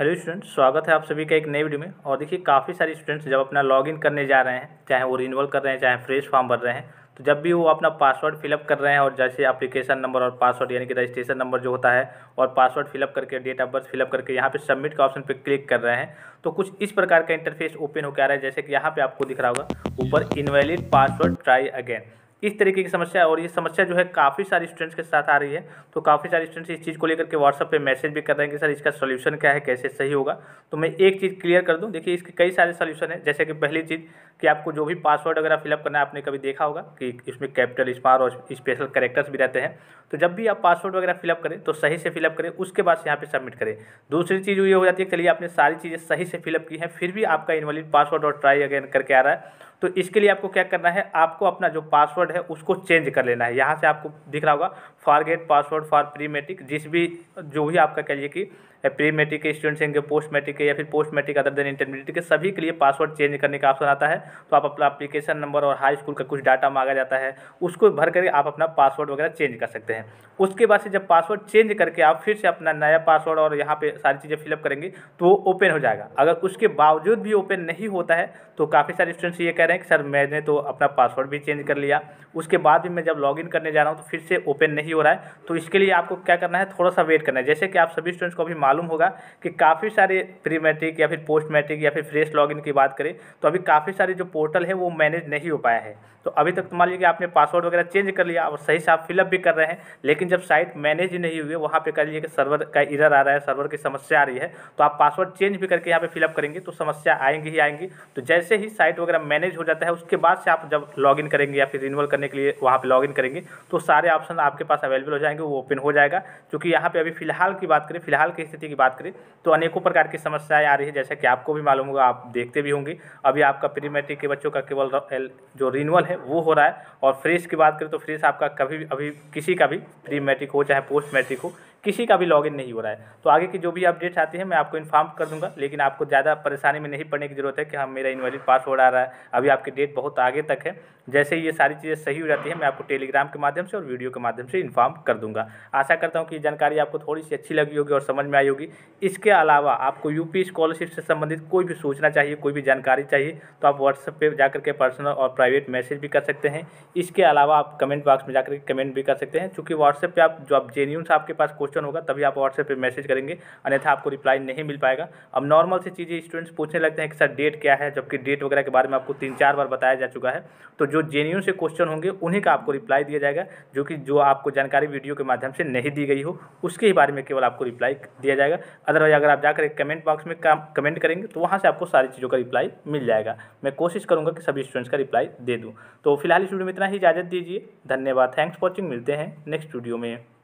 hello students स्वागत है आप सभी का एक नई वीडियो में और देखिए काफ़ी सारे स्टूडेंट्स जब अपना लॉगिन करने जा रहे हैं चाहे वो रिन्यूअल कर रहे हैं चाहे फ्रेश फॉर्म भर रहे हैं तो जब भी वो अपना पासवर्ड फिलअप कर रहे हैं और जैसे एप्लीकेशन नंबर और पासवर्ड यानी कि रजिस्ट्रेशन नंबर जो होता है और पासवर्ड फिलअप करके डेट ऑफ बर्थ फिलअप करके यहाँ पर सबमिट का ऑप्शन पर क्लिक कर रहे हैं तो कुछ इस प्रकार का इंटरफेस ओपन होकर आ रहा है जैसे कि यहाँ पर आपको दिख रहा होगा ऊपर इनवैलिड पासवर्ड ट्राई अगेन इस तरीके की समस्या और ये समस्या जो है काफ़ी सारे स्टूडेंट्स के साथ आ रही है तो काफ़ी सारे स्टूडेंट्स इस चीज़ को लेकर के व्हाट्सअप पे मैसेज भी कर रहे हैं कि सर इसका सोल्यूशन क्या है कैसे सही होगा तो मैं एक चीज़ क्लियर कर दूँ देखिए इसके कई सारे सोल्यूशन है जैसे कि पहली चीज़ कि आपको जो भी पासवर्ड वगैरह फिलअप करना है आपने कभी देखा होगा कि इसमें कैपिटल स्मार और स्पेशल करेक्टर्स भी रहते हैं तो जब भी आप पासवर्ड वगैरह फिलअप करें तो सही से फिलअप करें उसके बाद यहाँ पर सबमिट करें दूसरी चीज़ ये हो जाती है चलिए आपने सारी चीज़ें सही से फिलअप की हैं फिर भी आपका इनवैलिड पासवर्ड और ट्राई अगेन करके आ रहा है तो इसके लिए आपको क्या करना है आपको अपना जो पासवर्ड है उसको चेंज कर लेना है यहाँ से आपको दिख रहा होगा फॉरगेट पासवर्ड फॉर प्रीमेटिक जिस भी जो भी आपका कहिए कि प्री मेट्रिक के स्टूडेंट्स होंगे पोस्ट मेट्रिक के या फिर post matric other than intermediate के सभी के लिए पासवर्ड चेंज करने का ऑप्शन आता है तो आप अपना अपलीकेशन नंबर और हाई स्कूल का कुछ डाटा मांगा जाता है उसको भर करके आप अपना पासवर्ड वगैरह चेंज कर सकते हैं उसके बाद से जब पासवर्ड चेंज करके आप फिर से अपना नया पासवर्ड और यहाँ पर सारी चीज़ें फिलअप करेंगे तो वो ओपन हो जाएगा अगर उसके बावजूद भी ओपन नहीं होता है तो काफ़ी सारे स्टूडेंट्स ये कह रहे हैं कि सर मैंने तो अपना पासवर्ड भी चेंज कर लिया उसके बाद भी मैं जब लॉगिन करने जा रहा हूँ तो फिर से ओपन नहीं हो रहा है तो इसके लिए आपको क्या करना है थोड़ा सा वेट करना है जैसे कि आप सभी स्टूडेंट्स को अभी मालूम मालूम होगा कि काफ़ी सारे प्री मैट्रिक या फिर पोस्ट मैट्रिक या फिर फ्रेश लॉगिन की बात करें तो अभी काफ़ी सारे जो पोर्टल है वो मैनेज नहीं हो पाया है तो अभी तक तो मान लीजिए आपने पासवर्ड वगैरह चेंज कर लिया और सही से आप फिलअप भी कर रहे हैं लेकिन जब साइट मैनेज ही नहीं हुई वहाँ पर कह लीजिए कि सर्वर का इधर आ रहा है सर्वर की समस्या आ रही है तो आप पासवर्ड चेंज भी करके यहाँ पर फिलअप करेंगे तो समस्या आएंगी ही आएंगी तो जैसे ही साइट वगैरह मैनेज हो जाता है उसके बाद से आप जब लॉगिन करेंगे या फिर रिन्यूअल करने के लिए वहाँ पर लॉगिन करेंगे तो सारे ऑप्शन आपके पास अवेलेबल हो जाएंगे वो ओपन हो जाएगा क्योंकि यहाँ पर अभी फिलहाल की बात करें फिलहाल की स्थिति की बात करें तो अनेकों प्रकार की समस्याएं आ रही है जैसे कि आपको भी मालूम होगा आप देखते भी होंगे अभी आपका प्री मैट्रिक के बच्चों का केवल जो रिन्यूअल है वो हो रहा है और फ्रेश की बात करें तो फ्रेश आपका कभी भी अभी किसी का भी प्री मैट्रिक हो चाहे पोस्ट मैट्रिक हो किसी का भी लॉगिन नहीं हो रहा है तो आगे की जो भी अपडेट्स आती है मैं आपको इन्फॉर्म कर दूंगा लेकिन आपको ज़्यादा परेशानी में नहीं पड़ने की ज़रूरत है कि हम हाँ, मेरा इन्वैलिड पासवर्ड आ रहा है अभी आपकी डेट बहुत आगे तक है जैसे ही ये सारी चीज़ें सही हो जाती है मैं आपको टेलीग्राम के माध्यम से और वीडियो के माध्यम से इन्फॉर्म कर दूंगा आशा करता हूँ कि जानकारी आपको थोड़ी सी अच्छी लगी होगी और समझ में आई होगी इसके अलावा आपको यू स्कॉलरशिप से संबंधित कोई भी सूचना चाहिए कोई भी जानकारी चाहिए तो आप व्हाट्सएप पर जाकर के पर्सनल और प्राइवेट मैसेज भी कर सकते हैं इसके अलावा आप कमेंट बॉक्स में जाकर के कमेंट भी कर सकते हैं चूँकि व्हाट्सएप पर आप जो आप जेन्यून आपके पास क्वेश्चन क्वेश्चन होगा तभी आप व्हाट्सएप पे मैसेज करेंगे अन्यथा आपको रिप्लाई नहीं मिल पाएगा अब नॉर्मल से चीज़ें स्टूडेंट्स पूछने लगते हैं कि सर डेट क्या है जबकि डेट वगैरह के बारे में आपको तीन चार बार बताया जा चुका है तो जो जेन्यू से क्वेश्चन होंगे उन्हीं का आपको रिप्लाई दिया जाएगा जो कि जो आपको जानकारी वीडियो के माध्यम से नहीं दी गई हो उसके ही बारे में केवल आपको रिप्लाई दिया जाएगा अदरवाइज अगर आप जाकर कमेंट बॉक्स में कमेंट करेंगे तो वहाँ से आपको सारी चीज़ों का रिप्लाई मिल जाएगा मैं कोशिश करूँगा कि सभी स्टूडेंट्स का रिप्लाई दे दूँ तो फिलहाल इस वीडियो में इतना ही इजाज़त दीजिए धन्यवाद थैंक्स फॉर वॉचिंग मिलते हैं नेक्स्ट वीडियो में